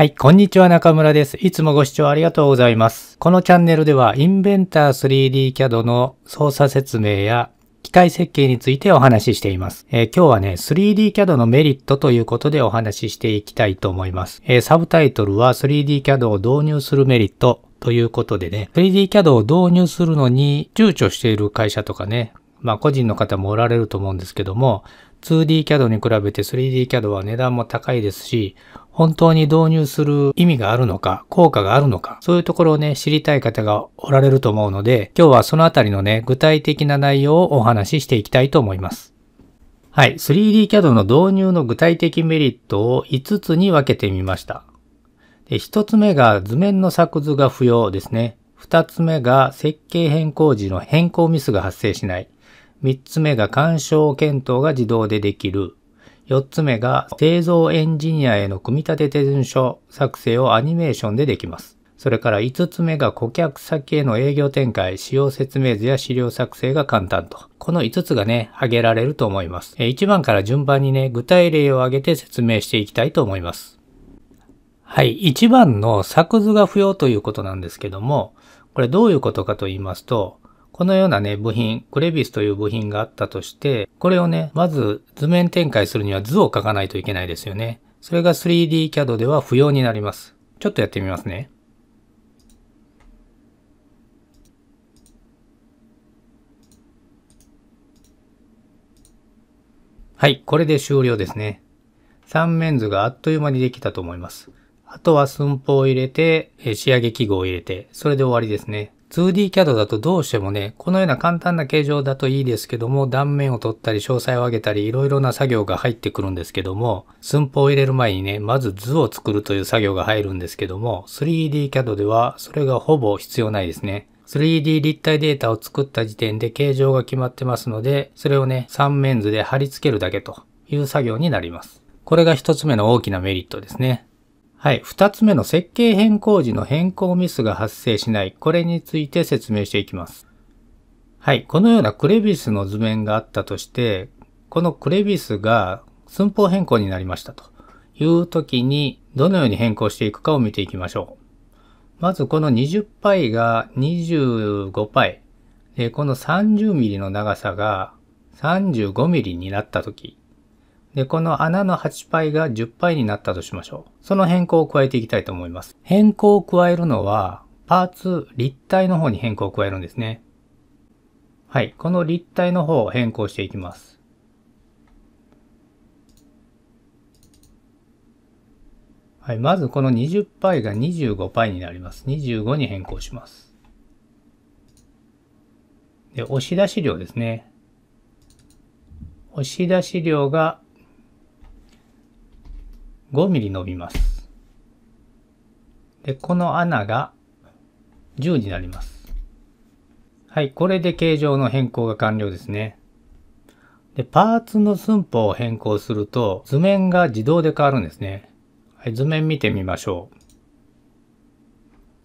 はい、こんにちは中村です。いつもご視聴ありがとうございます。このチャンネルでは、インベンター 3DCAD の操作説明や機械設計についてお話ししています。えー、今日はね、3DCAD のメリットということでお話ししていきたいと思います。えー、サブタイトルは 3DCAD を導入するメリットということでね、3DCAD を導入するのに躊躇している会社とかね、まあ個人の方もおられると思うんですけども、2DCAD に比べて 3DCAD は値段も高いですし、本当に導入する意味があるのか、効果があるのか、そういうところをね、知りたい方がおられると思うので、今日はそのあたりのね、具体的な内容をお話ししていきたいと思います。はい、3DCAD の導入の具体的メリットを5つに分けてみました。で1つ目が図面の作図が不要ですね。2つ目が設計変更時の変更ミスが発生しない。3つ目が干渉検討が自動でできる。4つ目が製造エンジニアへの組み立て手順書作成をアニメーションでできます。それから5つ目が顧客先への営業展開、使用説明図や資料作成が簡単と。この5つがね、挙げられると思います。1番から順番にね、具体例を挙げて説明していきたいと思います。はい、1番の作図が不要ということなんですけども、これどういうことかと言いますと、このようなね、部品、クレビスという部品があったとして、これをね、まず図面展開するには図を書かないといけないですよね。それが 3D CAD では不要になります。ちょっとやってみますね。はい、これで終了ですね。3面図があっという間にできたと思います。あとは寸法を入れて、仕上げ記号を入れて、それで終わりですね。2DCAD だとどうしてもね、このような簡単な形状だといいですけども、断面を取ったり詳細を上げたり、いろいろな作業が入ってくるんですけども、寸法を入れる前にね、まず図を作るという作業が入るんですけども、3DCAD ではそれがほぼ必要ないですね。3D 立体データを作った時点で形状が決まってますので、それをね、3面図で貼り付けるだけという作業になります。これが一つ目の大きなメリットですね。はい。二つ目の設計変更時の変更ミスが発生しない。これについて説明していきます。はい。このようなクレビスの図面があったとして、このクレビスが寸法変更になりましたという時に、どのように変更していくかを見ていきましょう。まずこの20パイが25パイ。で、この30 m m の長さが35 m m になった時。で、この穴の8倍が10パになったとしましょう。その変更を加えていきたいと思います。変更を加えるのは、パーツ、立体の方に変更を加えるんですね。はい、この立体の方を変更していきます。はい、まずこの20倍が25倍になります。25に変更します。で、押し出し量ですね。押し出し量が5ミリ伸びます。で、この穴が10になります。はい、これで形状の変更が完了ですね。で、パーツの寸法を変更すると図面が自動で変わるんですね。はい、図面見てみましょう。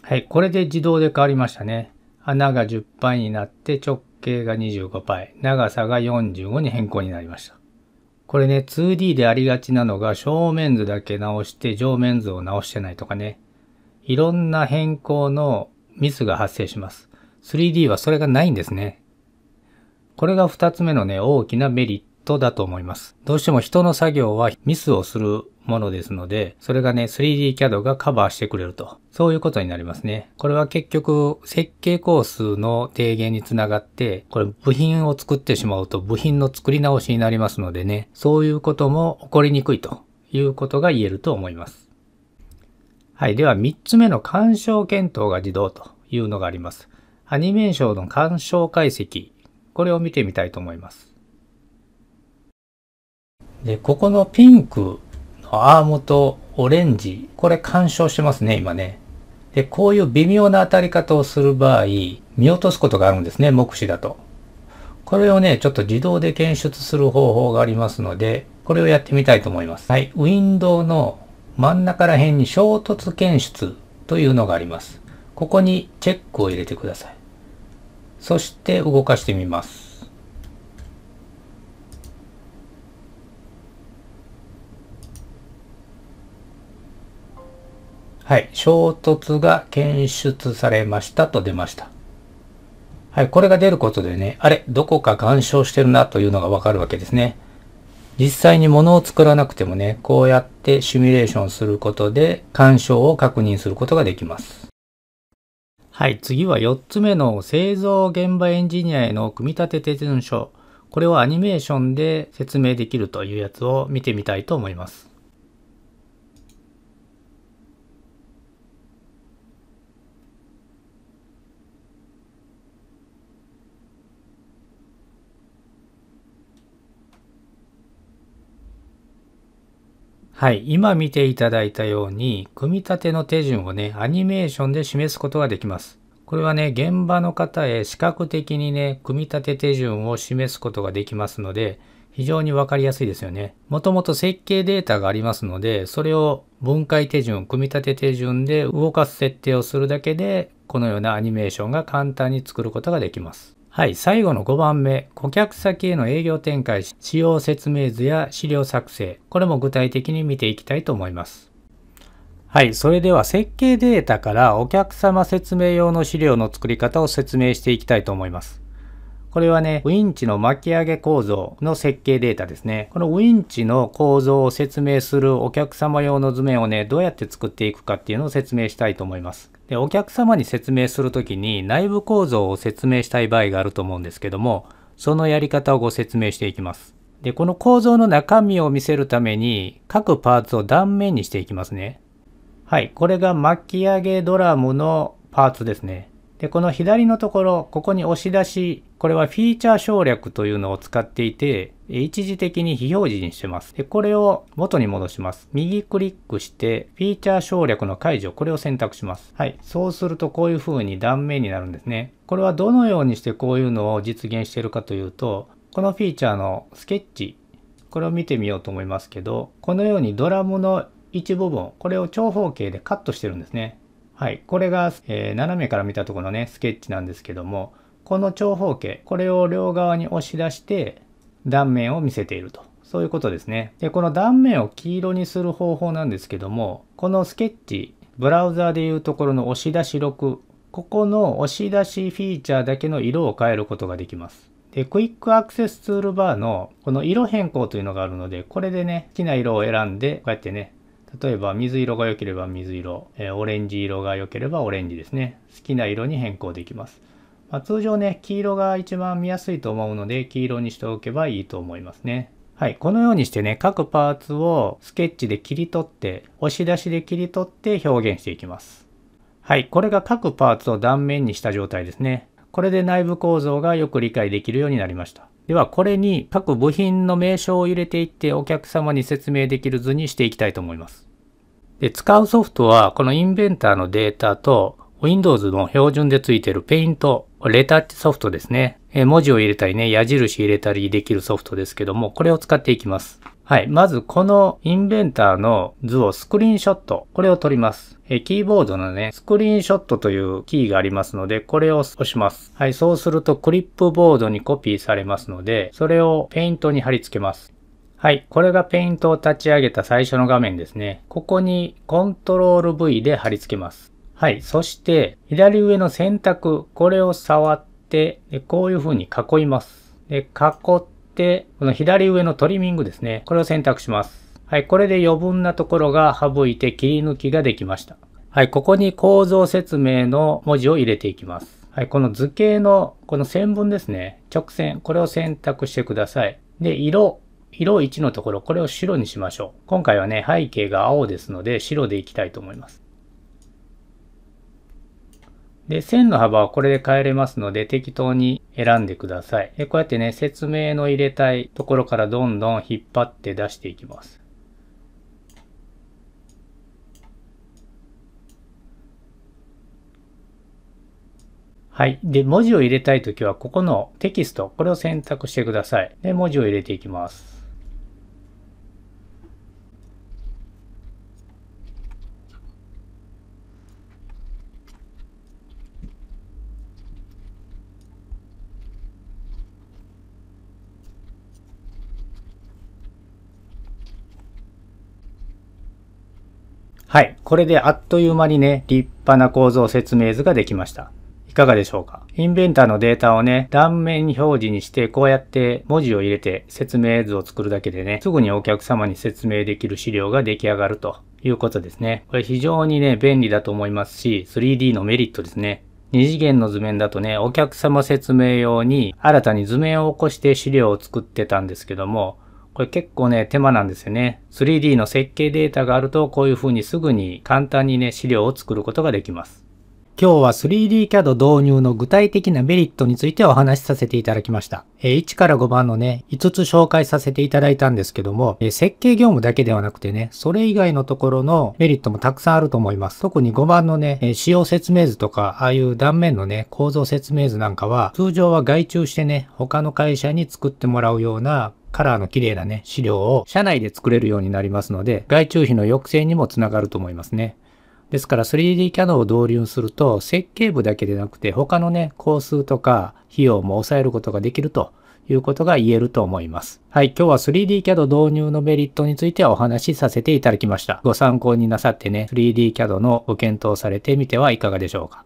はい、これで自動で変わりましたね。穴が10パになって直径が25倍、長さが45に変更になりました。これね、2D でありがちなのが正面図だけ直して上面図を直してないとかね。いろんな変更のミスが発生します。3D はそれがないんですね。これが2つ目のね、大きなメリット。トだと思います。どうしても人の作業はミスをするものですので、それがね、3D CAD がカバーしてくれると。そういうことになりますね。これは結局、設計工数の低減につながって、これ部品を作ってしまうと部品の作り直しになりますのでね、そういうことも起こりにくいということが言えると思います。はい。では、3つ目の干渉検討が自動というのがあります。アニメーションの干渉解析。これを見てみたいと思います。で、ここのピンクのアームとオレンジ、これ干渉してますね、今ね。で、こういう微妙な当たり方をする場合、見落とすことがあるんですね、目視だと。これをね、ちょっと自動で検出する方法がありますので、これをやってみたいと思います。はい、ウィンドウの真ん中ら辺に衝突検出というのがあります。ここにチェックを入れてください。そして動かしてみます。はい、衝突が検出されましたと出ました。はい、これが出ることでね、あれ、どこか干渉してるなというのがわかるわけですね。実際に物を作らなくてもね、こうやってシミュレーションすることで干渉を確認することができます。はい、次は4つ目の製造現場エンジニアへの組み立て手順書。これをアニメーションで説明できるというやつを見てみたいと思います。はい。今見ていただいたように、組み立ての手順をね、アニメーションで示すことができます。これはね、現場の方へ視覚的にね、組み立て手順を示すことができますので、非常にわかりやすいですよね。もともと設計データがありますので、それを分解手順、組み立て手順で動かす設定をするだけで、このようなアニメーションが簡単に作ることができます。はい、最後の5番目、顧客先への営業展開、使用説明図や資料作成、これも具体的に見ていきたいと思います。はい、それでは設計データからお客様説明用の資料の作り方を説明していきたいと思います。これはね、ウインチの巻き上げ構造の設計データですね。このウインチの構造を説明するお客様用の図面をね、どうやって作っていくかっていうのを説明したいと思います。で、お客様に説明するときに内部構造を説明したい場合があると思うんですけども、そのやり方をご説明していきます。で、この構造の中身を見せるために、各パーツを断面にしていきますね。はい、これが巻き上げドラムのパーツですね。で、この左のところ、ここに押し出し、これはフィーチャー省略というのを使っていて、一時的に非表示にしてます。で、これを元に戻します。右クリックして、フィーチャー省略の解除、これを選択します。はい。そうするとこういう風に断面になるんですね。これはどのようにしてこういうのを実現しているかというと、このフィーチャーのスケッチ、これを見てみようと思いますけど、このようにドラムの一部分、これを長方形でカットしてるんですね。はい、これが、えー、斜めから見たところのねスケッチなんですけどもこの長方形これを両側に押し出して断面を見せているとそういうことですねでこの断面を黄色にする方法なんですけどもこのスケッチブラウザーでいうところの押し出し6ここの押し出しフィーチャーだけの色を変えることができますで、クイックアクセスツールバーのこの色変更というのがあるので、これでね、好きな色を選んで、こうやってね、例えば水色が良ければ水色、えー、オレンジ色が良ければオレンジですね。好きな色に変更できます。まあ、通常ね、黄色が一番見やすいと思うので、黄色にしておけばいいと思いますね。はい。このようにしてね、各パーツをスケッチで切り取って、押し出しで切り取って表現していきます。はい。これが各パーツを断面にした状態ですね。これで内部構造がよく理解できるようになりました。ではこれに各部品の名称を入れていってお客様に説明できる図にしていきたいと思います。で使うソフトはこのインベンターのデータと Windows の標準でついてる Paint、レタッチソフトですね。文字を入れたりね、矢印入れたりできるソフトですけども、これを使っていきます。はい。まず、このインベンターの図をスクリーンショット。これを取ります。え、キーボードのね、スクリーンショットというキーがありますので、これを押します。はい。そうすると、クリップボードにコピーされますので、それをペイントに貼り付けます。はい。これがペイントを立ち上げた最初の画面ですね。ここにコントロール V で貼り付けます。はい。そして、左上の選択、これを触って、でこういう風に囲います。で、囲っ、この左上のトリミングですね。これを選択します。はい、これで余分なところが省いて切り抜きができました。はい、ここに構造説明の文字を入れていきます。はい、この図形のこの線分ですね。直線、これを選択してください。で、色、色1のところ、これを白にしましょう。今回はね、背景が青ですので、白でいきたいと思います。で、線の幅はこれで変えれますので適当に選んでください。で、こうやってね、説明の入れたいところからどんどん引っ張って出していきます。はい。で、文字を入れたいときは、ここのテキスト、これを選択してください。で、文字を入れていきます。はい。これであっという間にね、立派な構造説明図ができました。いかがでしょうかインベンターのデータをね、断面表示にして、こうやって文字を入れて説明図を作るだけでね、すぐにお客様に説明できる資料が出来上がるということですね。これ非常にね、便利だと思いますし、3D のメリットですね。2次元の図面だとね、お客様説明用に新たに図面を起こして資料を作ってたんですけども、これ結構ね、手間なんですよね。3D の設計データがあると、こういう風にすぐに簡単にね、資料を作ることができます。今日は 3DCAD 導入の具体的なメリットについてお話しさせていただきました。え1から5番のね、5つ紹介させていただいたんですけども、え設計業務だけではなくてね、それ以外のところのメリットもたくさんあると思います。特に5番のね、え使用説明図とか、ああいう断面のね、構造説明図なんかは、通常は外注してね、他の会社に作ってもらうようなカラーの綺麗なね、資料を社内で作れるようになりますので、外注費の抑制にもつながると思いますね。ですから 3D キャノンを導入すると設計部だけでなくて他のね、工数とか費用も抑えることができるということが言えると思います。はい、今日は 3D CAD 導入のメリットについてはお話しさせていただきました。ご参考になさってね、3D CAD のご検討されてみてはいかがでしょうか。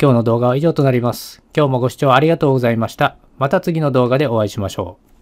今日の動画は以上となります。今日もご視聴ありがとうございました。また次の動画でお会いしましょう。